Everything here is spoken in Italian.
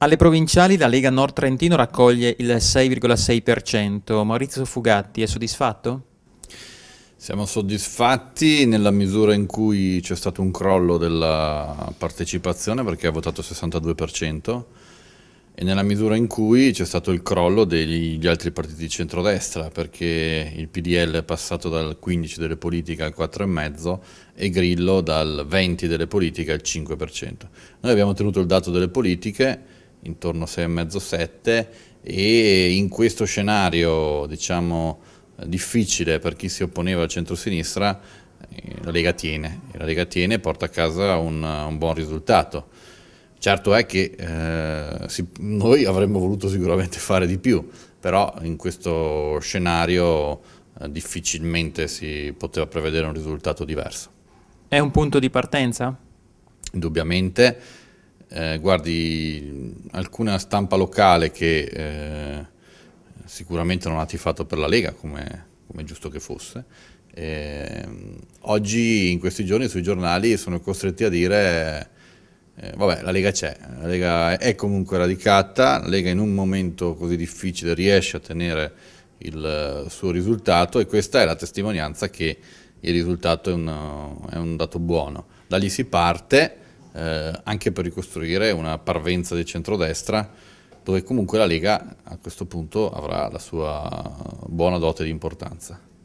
Alle provinciali la Lega Nord Trentino raccoglie il 6,6%. Maurizio Fugatti è soddisfatto? Siamo soddisfatti nella misura in cui c'è stato un crollo della partecipazione perché ha votato il 62% e nella misura in cui c'è stato il crollo degli altri partiti di centrodestra perché il PDL è passato dal 15 delle politiche al 4,5 e Grillo dal 20 delle politiche al 5%. Noi abbiamo tenuto il dato delle politiche intorno a 6,5-7 e in questo scenario diciamo difficile per chi si opponeva al centrosinistra eh, la Lega tiene e la Lega tiene e porta a casa un, un buon risultato. Certo è che eh, si, noi avremmo voluto sicuramente fare di più, però in questo scenario eh, difficilmente si poteva prevedere un risultato diverso. È un punto di partenza? Indubbiamente eh, guardi, alcuna stampa locale che eh, sicuramente non ha tifato per la Lega, come, come giusto che fosse, eh, oggi, in questi giorni, sui giornali sono costretti a dire eh, vabbè, la Lega c'è, la Lega è comunque radicata, la Lega in un momento così difficile riesce a tenere il suo risultato e questa è la testimonianza che il risultato è un, è un dato buono. Da lì si parte eh, anche per ricostruire una parvenza di centrodestra dove comunque la Lega a questo punto avrà la sua buona dote di importanza.